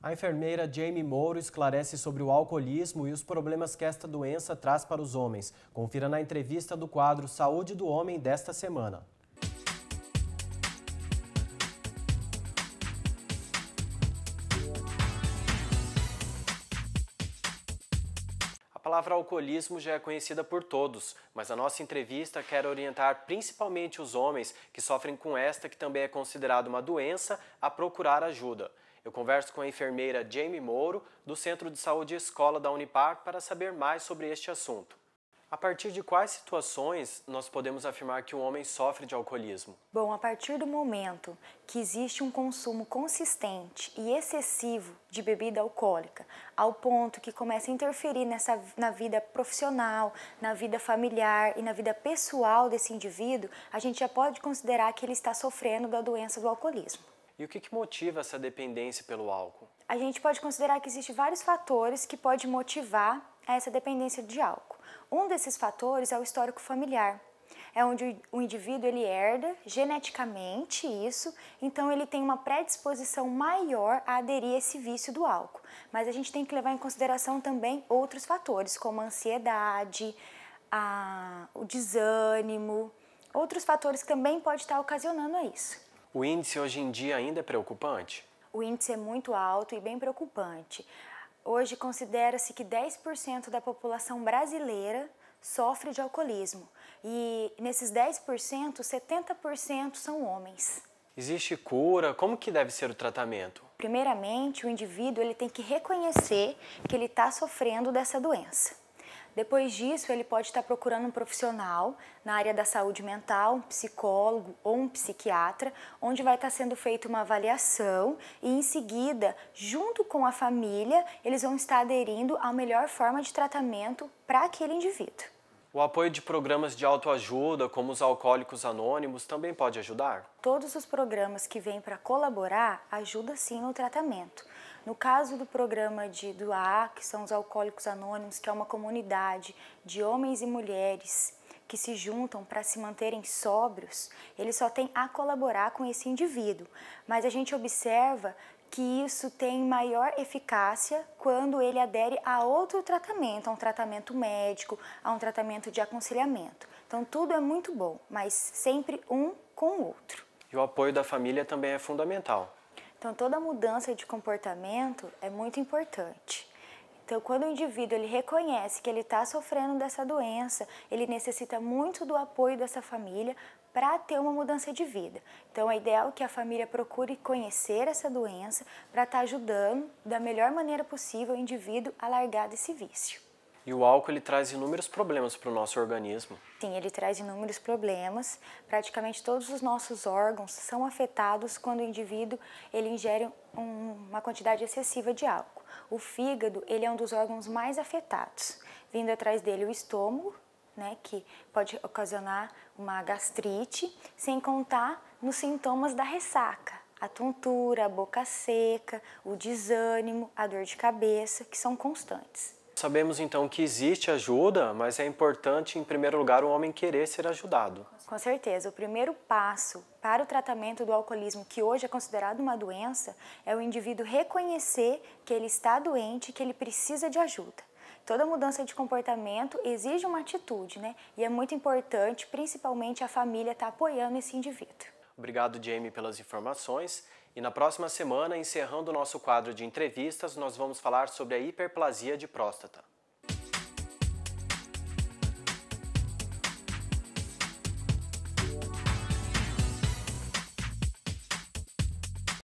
A enfermeira Jamie Moro esclarece sobre o alcoolismo e os problemas que esta doença traz para os homens. Confira na entrevista do quadro Saúde do Homem desta semana. A palavra alcoolismo já é conhecida por todos, mas a nossa entrevista quer orientar principalmente os homens que sofrem com esta, que também é considerada uma doença, a procurar ajuda. Eu converso com a enfermeira Jamie Moro, do Centro de Saúde Escola da Unipar, para saber mais sobre este assunto. A partir de quais situações nós podemos afirmar que um homem sofre de alcoolismo? Bom, a partir do momento que existe um consumo consistente e excessivo de bebida alcoólica, ao ponto que começa a interferir nessa, na vida profissional, na vida familiar e na vida pessoal desse indivíduo, a gente já pode considerar que ele está sofrendo da doença do alcoolismo. E o que, que motiva essa dependência pelo álcool? A gente pode considerar que existem vários fatores que podem motivar essa dependência de álcool. Um desses fatores é o histórico familiar. É onde o indivíduo ele herda geneticamente isso, então ele tem uma predisposição maior a aderir a esse vício do álcool. Mas a gente tem que levar em consideração também outros fatores, como a ansiedade, a, o desânimo, outros fatores que também pode estar ocasionando isso. O índice hoje em dia ainda é preocupante? O índice é muito alto e bem preocupante. Hoje considera-se que 10% da população brasileira sofre de alcoolismo e nesses 10%, 70% são homens. Existe cura? Como que deve ser o tratamento? Primeiramente, o indivíduo ele tem que reconhecer que ele está sofrendo dessa doença. Depois disso, ele pode estar procurando um profissional na área da saúde mental, um psicólogo ou um psiquiatra, onde vai estar sendo feita uma avaliação e em seguida, junto com a família, eles vão estar aderindo à melhor forma de tratamento para aquele indivíduo. O apoio de programas de autoajuda, como os Alcoólicos Anônimos, também pode ajudar? Todos os programas que vêm para colaborar ajudam sim no tratamento. No caso do programa de, do AA, que são os Alcoólicos Anônimos, que é uma comunidade de homens e mulheres que se juntam para se manterem sóbrios, ele só tem a colaborar com esse indivíduo. Mas a gente observa que isso tem maior eficácia quando ele adere a outro tratamento, a um tratamento médico, a um tratamento de aconselhamento. Então tudo é muito bom, mas sempre um com o outro. E o apoio da família também é fundamental. Então, toda mudança de comportamento é muito importante. Então, quando o indivíduo ele reconhece que ele está sofrendo dessa doença, ele necessita muito do apoio dessa família para ter uma mudança de vida. Então, é ideal que a família procure conhecer essa doença para estar tá ajudando da melhor maneira possível o indivíduo a largar desse vício. E o álcool ele traz inúmeros problemas para o nosso organismo. Sim, ele traz inúmeros problemas. Praticamente todos os nossos órgãos são afetados quando o indivíduo ele ingere um, uma quantidade excessiva de álcool. O fígado ele é um dos órgãos mais afetados, vindo atrás dele o estômago, né, que pode ocasionar uma gastrite, sem contar nos sintomas da ressaca a tontura, a boca seca, o desânimo, a dor de cabeça, que são constantes. Sabemos então que existe ajuda, mas é importante, em primeiro lugar, o homem querer ser ajudado. Com certeza. O primeiro passo para o tratamento do alcoolismo, que hoje é considerado uma doença, é o indivíduo reconhecer que ele está doente e que ele precisa de ajuda. Toda mudança de comportamento exige uma atitude, né? E é muito importante, principalmente, a família estar tá apoiando esse indivíduo. Obrigado, Jamie, pelas informações. E na próxima semana, encerrando o nosso quadro de entrevistas, nós vamos falar sobre a hiperplasia de próstata.